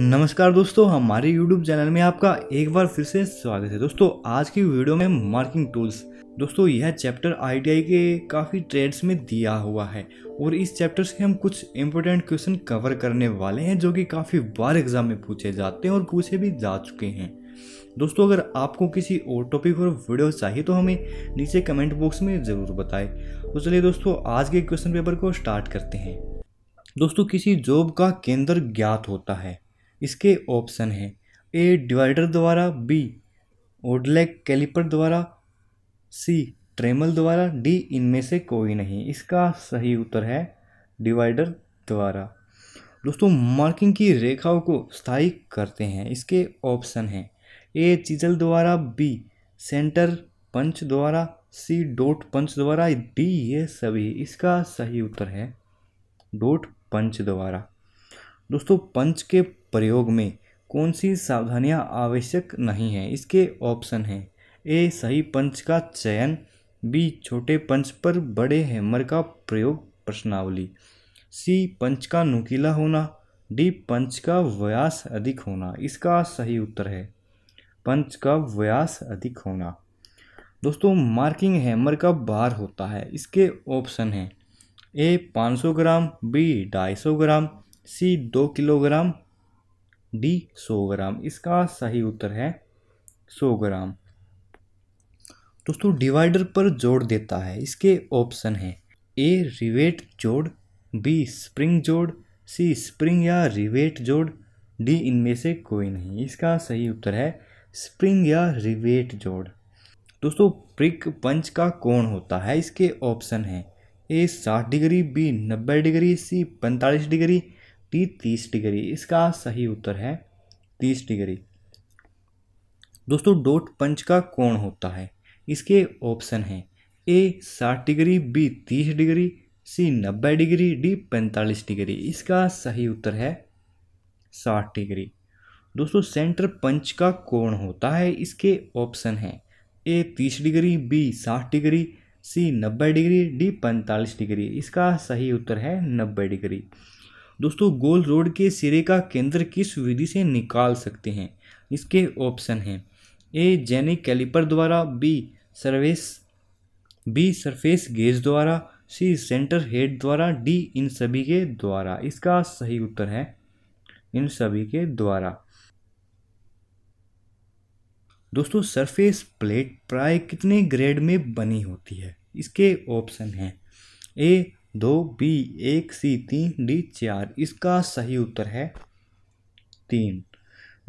नमस्कार दोस्तों हमारे YouTube चैनल में आपका एक बार फिर से स्वागत है दोस्तों आज की वीडियो में मार्किंग टूल्स दोस्तों यह चैप्टर आई के काफ़ी ट्रेड्स में दिया हुआ है और इस चैप्टर से हम कुछ इंपॉर्टेंट क्वेश्चन कवर करने वाले हैं जो कि काफ़ी बार एग्जाम में पूछे जाते हैं और पूछे भी जा चुके हैं दोस्तों अगर आपको किसी और टॉपिक और वीडियो चाहिए तो हमें नीचे कमेंट बॉक्स में ज़रूर बताएं तो चलिए दोस्तों आज के क्वेश्चन पेपर को स्टार्ट करते हैं दोस्तों किसी जॉब का केंद्र ज्ञात होता है इसके ऑप्शन हैं ए डिवाइडर द्वारा बी ओडलेग कैलिपर द्वारा सी ट्रेमल द्वारा डी इनमें से कोई नहीं इसका सही उत्तर है डिवाइडर द्वारा दोस्तों मार्किंग की रेखाओं को स्थायी करते हैं इसके ऑप्शन हैं ए चिजल द्वारा बी सेंटर पंच द्वारा सी डोट पंच द्वारा डी ये सभी इसका सही उत्तर है डोट पंच द्वारा दोस्तों पंच के प्रयोग में कौन सी सावधानियां आवश्यक नहीं हैं इसके ऑप्शन हैं ए सही पंच का चयन बी छोटे पंच पर बड़े हैमर का प्रयोग प्रश्नावली सी पंच का नुकीला होना डी पंच का व्यास अधिक होना इसका सही उत्तर है पंच का व्यास अधिक होना दोस्तों मार्किंग हैमर का बार होता है इसके ऑप्शन हैं A 500 gram B 250 gram C 2 kilogram D सौ ग्राम इसका सही उत्तर है सौ ग्राम दोस्तों डिवाइडर पर जोड़ देता है इसके ऑप्शन हैं ए रिवेट जोड़ बी स्प्रिंग जोड़ सी स्प्रिंग या रिवेट जोड़ डी इनमें से कोई नहीं इसका सही उत्तर है स्प्रिंग या रिवेट जोड़ दोस्तों प्रिक पंच का कोण होता है इसके ऑप्शन हैं ए साठ डिग्री बी नब्बे डिग्री सी पैंतालीस डिग्री टी तीस डिग्री इसका सही उत्तर है तीस डिग्री दोस्तों डोट पंच का कोण होता है इसके ऑप्शन हैं ए साठ डिग्री बी तीस डिग्री सी नब्बे डिग्री डी पैंतालीस डिग्री इसका सही उत्तर है साठ डिग्री दोस्तों सेंटर पंच का कोण होता है इसके ऑप्शन हैं ए तीस डिग्री बी साठ डिग्री सी नब्बे डिग्री डी पैंतालीस डिग्री इसका सही उत्तर है नब्बे डिग्री दोस्तों गोल रोड के सिरे का केंद्र किस विधि से निकाल सकते हैं इसके ऑप्शन हैं ए जेनिक कैलिपर द्वारा B surface B surface gauge द्वारा सी सेंटर हेड द्वारा डी इन सभी के द्वारा इसका सही उत्तर है इन सभी के द्वारा दोस्तों सरफेस प्लेट प्राय कितने ग्रेड में बनी होती है इसके ऑप्शन हैं ए दो बी एक सी तीन डी चार इसका सही उत्तर है तीन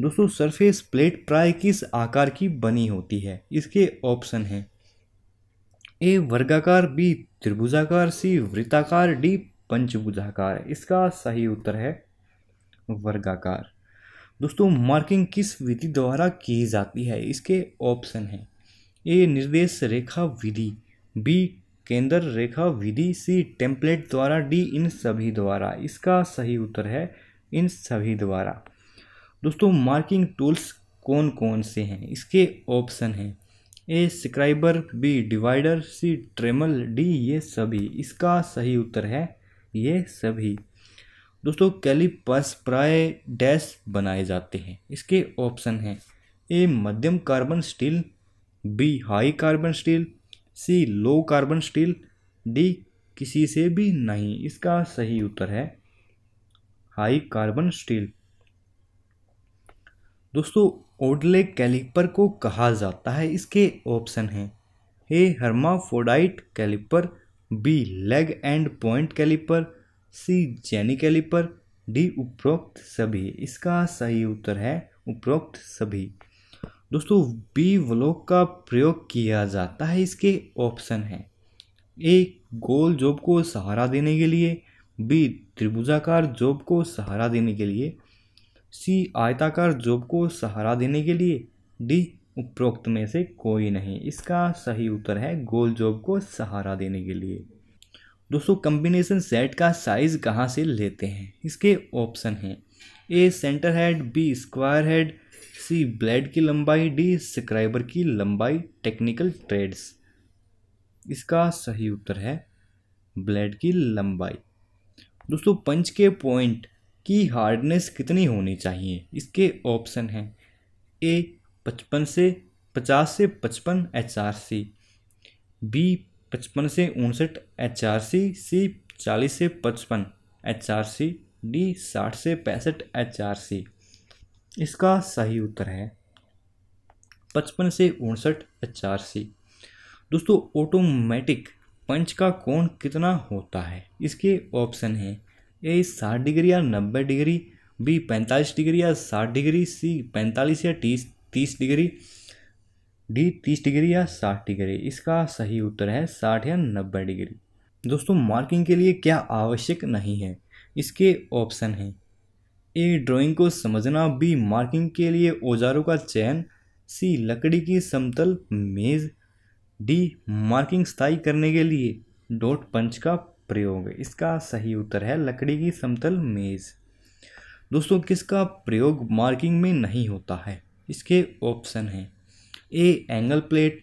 दोस्तों सरफेस प्लेट प्राय किस आकार की बनी होती है इसके ऑप्शन हैं ए वर्गाकार बी त्रिभुजाकार सी वृत्ताकार डी पंचभुजाकार इसका सही उत्तर है वर्गाकार दोस्तों मार्किंग किस विधि द्वारा की जाती है इसके ऑप्शन हैं ए निर्देश रेखा विधि बी केंद्र रेखा विधि सी टेम्पलेट द्वारा डी इन सभी द्वारा इसका सही उत्तर है इन सभी द्वारा दोस्तों मार्किंग टूल्स कौन कौन से हैं इसके ऑप्शन हैं A scriber B divider C trammel D ये सभी इसका सही उत्तर है ये सभी दोस्तों कैलिपस प्राय डैश बनाए जाते हैं इसके ऑप्शन हैं ए मध्यम carbon steel B high carbon steel C low carbon steel D किसी से भी नहीं इसका सही उत्तर है हाई कार्बन स्टील दोस्तों ओडले कैलिपर को कहा जाता है इसके ऑप्शन हैं A hermaphrodite calliper B leg and point calliper C jenny calliper D उपरोक्त सभी इसका सही उत्तर है उपरोक्त सभी दोस्तों बी व्लॉक का प्रयोग किया जाता है इसके ऑप्शन हैं एक गोल जॉब को सहारा देने के लिए बी त्रिभुजाकार जॉब को सहारा देने के लिए सी आयताकार जॉब को सहारा देने के लिए डी उपरोक्त में से कोई नहीं इसका सही उत्तर है गोल जॉब को सहारा देने के लिए दोस्तों कम्बिनेशन सेट का साइज़ कहाँ से लेते हैं इसके ऑप्शन हैं A centre head B square head C blade की लंबाई डी स्क्राइबर की लंबाई टेक्निकल ट्रेड्स इसका सही उत्तर है ब्लेड की लंबाई दोस्तों पंच के पॉइंट की हार्डनेस कितनी होनी चाहिए इसके ऑप्शन हैं ए पचपन से पचास से पचपन एच आर सी बी पचपन से उनसठ एच आर सी सी चालीस से पचपन एच आर सी डी साठ से पैंसठ एच आर सी इसका सही उत्तर है पचपन से उनसठ पचासी दोस्तों ऑटोमेटिक पंच का कोण कितना होता है इसके ऑप्शन हैं ए साठ डिग्री या नब्बे डिग्री बी पैंतालीस डिग्री या साठ डिग्री सी पैंतालीस या तीस तीस डिग्री डी तीस डिग्री या साठ डिग्री इसका सही उत्तर है साठ या नब्बे डिग्री दोस्तों मार्किंग के लिए क्या आवश्यक नहीं है इसके ऑप्शन हैं ए ड्राइंग को समझना बी मार्किंग के लिए औजारों का चयन सी लकड़ी की समतल मेज डी मार्किंग स्थाई करने के लिए डॉट पंच का प्रयोग इसका सही उत्तर है लकड़ी की समतल मेज दोस्तों किसका प्रयोग मार्किंग में नहीं होता है इसके ऑप्शन हैं A angle plate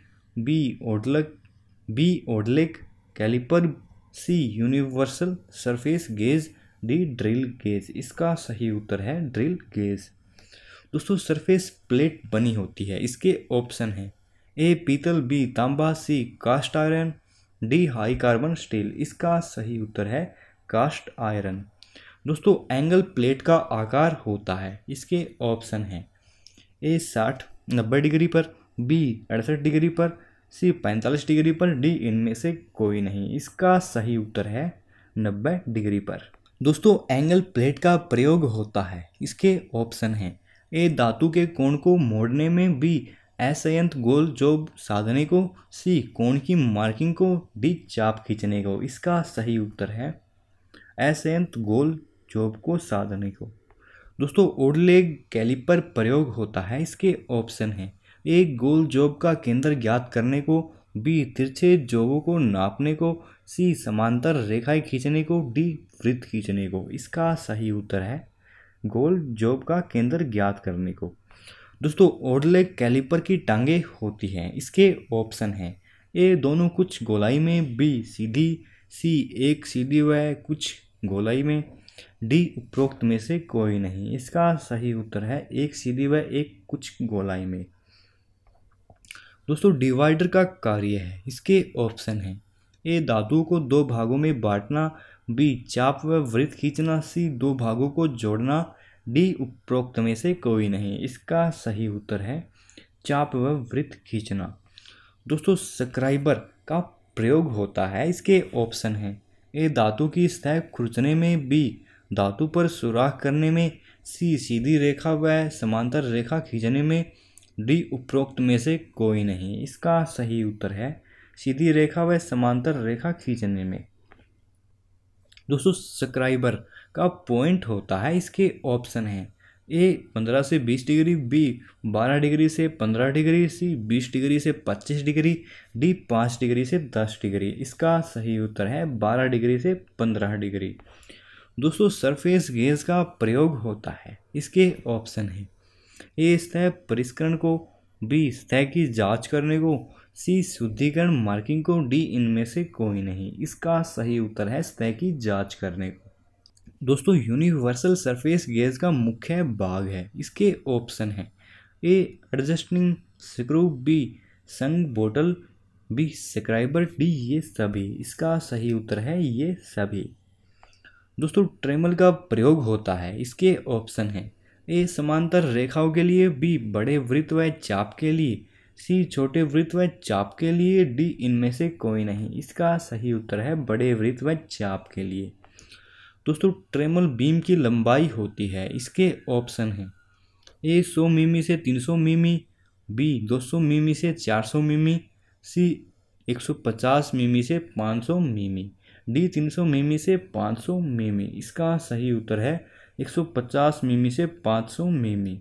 B odd leg B odd leg calliper C universal surface gauge D drill gauge इसका सही उत्तर है ड्रिल गेज दोस्तों सरफेस प्लेट बनी होती है इसके ऑप्शन हैं ए पीतल बी तांबा C cast iron D high carbon steel इसका सही उत्तर है कास्ट आयरन दोस्तों एंगल प्लेट का आकार होता है इसके ऑप्शन हैं ए साठ नब्बे डिग्री पर बी अड़सठ डिग्री पर सी पैंतालीस डिग्री पर डी इनमें से कोई नहीं इसका सही उत्तर है नब्बे डिग्री पर दोस्तों एंगल प्लेट का प्रयोग होता है इसके ऑप्शन हैं ए धातु के कोण को मोड़ने में भी असयंत गोल जॉब साधने को सी कोण की मार्किंग को डी चाप खींचने को इसका सही उत्तर है असयंत गोल जॉब को साधने को दोस्तों ओडलेग कैलिपर प्रयोग होता है इसके ऑप्शन हैं एक गोल जॉब का केंद्र ज्ञात करने को बी तिरछे जोगों को नापने को सी समांतर रेखाएं खींचने को डी वृत्त खींचने को इसका सही उत्तर है गोल जोब का केंद्र ज्ञात करने को दोस्तों ओडले कैलिपर की टांगे होती हैं इसके ऑप्शन हैं ए दोनों कुछ गोलाई में बी सीधी सी एक सीधी व कुछ गोलाई में डी उपरोक्त में से कोई नहीं इसका सही उत्तर है एक सीधी व एक कुछ गोलाई में दोस्तों डिवाइडर का कार्य है इसके ऑप्शन हैं ए धातु को दो भागों में बांटना बी चाप व वृत्त खींचना सी दो भागों को जोड़ना डी उपरोक्त में से कोई नहीं इसका सही उत्तर है चाप व वृत्त खींचना दोस्तों सक्राइबर का प्रयोग होता है इसके ऑप्शन हैं ए धातु की सतह खुरचने में बी धातु पर सुराख करने में सी सीधी रेखा व समांतर रेखा खींचने में डी उपरोक्त में से कोई नहीं इसका सही उत्तर है सीधी रेखा व समांतर रेखा खींचने में दोस्तों सब्सक्राइबर का पॉइंट होता है इसके ऑप्शन हैं ए पंद्रह से बीस डिग्री बी बारह डिग्री से पंद्रह डिग्री सी बीस डिग्री से पच्चीस डिग्री डी पाँच डिग्री से दस डिग्री इसका सही उत्तर है बारह डिग्री से पंद्रह डिग्री दोस्तों सरफेस गेज का प्रयोग होता है इसके ऑप्शन हैं ए स्तः परिष्करण को बी स्तः की जांच करने को सी शुद्धिकरण मार्किंग को डी इनमें से कोई नहीं इसका सही उत्तर है स्तः की जांच करने को दोस्तों यूनिवर्सल सरफेस गैस का मुख्य भाग है इसके ऑप्शन हैं ए एडजस्टिंग स्क्रू बी संग बोटल बी स्क्राइबर डी ये सभी इसका सही उत्तर है ये सभी दोस्तों ट्रेमल का प्रयोग होता है इसके ऑप्शन हैं ए समांतर रेखाओं के लिए बी बड़े वृत्त व चाप के लिए सी छोटे वृत्त व चाप के लिए डी इनमें से कोई नहीं इसका सही उत्तर है बड़े वृत्त व चाप के लिए दोस्तों ट्रेमल बीम की लंबाई होती है इसके ऑप्शन हैं ए 100 मिमी से 300 मिमी बी 200 मिमी से 400 मिमी सी 150 मिमी से 500 मिमी डी 300 मिमी से 500 मिमी इसका सही उत्तर है 150 मिमी से 500 मिमी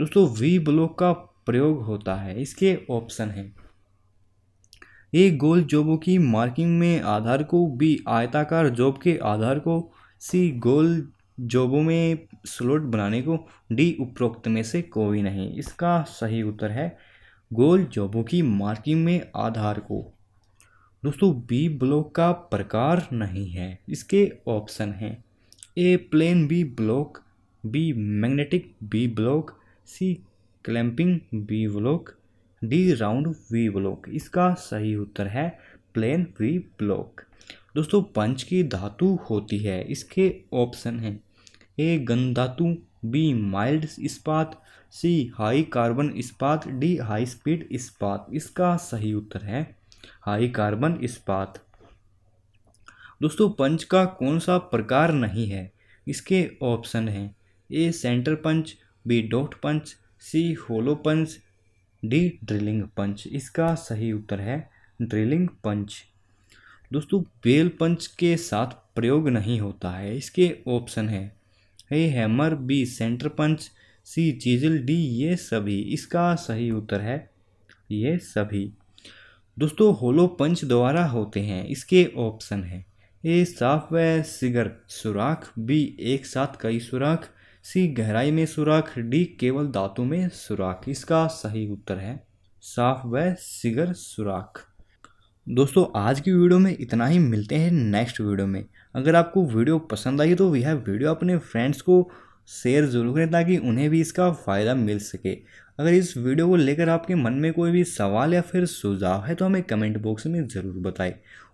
दोस्तों वी ब्लॉक का प्रयोग होता है इसके ऑप्शन हैं ए गोल जॉबों की मार्किंग में आधार को बी आयताकार जॉब के आधार को सी गोल जॉबों में स्लोट बनाने को डी उपरोक्त में से कोई नहीं इसका सही उत्तर है गोल जॉबों की मार्किंग में आधार को दोस्तों बी ब्लॉक का प्रकार नहीं है इसके ऑप्शन हैं A plain V block B magnetic V block C clamping V block D round V block इसका सही उत्तर है प्लेन वी ब्लॉक दोस्तों पंच की धातु होती है इसके ऑप्शन हैं ए गन धातु बी माइल्ड इस्पात सी हाई कार्बन इस्पात डी हाई स्पीड इस्पात इसका सही उत्तर है हाई कार्बन इस्पात दोस्तों पंच का कौन सा प्रकार नहीं है इसके ऑप्शन हैं A centre punch B dot punch C hollow punch D drilling punch इसका सही उत्तर है ड्रिलिंग पंच दोस्तों बेल पंच के साथ प्रयोग नहीं होता है इसके ऑप्शन है A hammer B centre punch C chisel D ये सभी इसका सही उत्तर है ये सभी दोस्तों होलो पंच द्वारा होते हैं इसके ऑप्शन हैं ए साफ व सिगर सुराख बी एक साथ कई सुराख सी गहराई में सुराख डी केवल दांतों में सुराख इसका सही उत्तर है साफ व सिगर सुराख दोस्तों आज की वीडियो में इतना ही मिलते हैं नेक्स्ट वीडियो में अगर आपको वीडियो पसंद आई तो यह वीडियो अपने फ्रेंड्स को शेयर ज़रूर करें ताकि उन्हें भी इसका फ़ायदा मिल सके अगर इस वीडियो को लेकर आपके मन में कोई भी सवाल या फिर सुझाव है तो हमें कमेंट बॉक्स में ज़रूर बताएं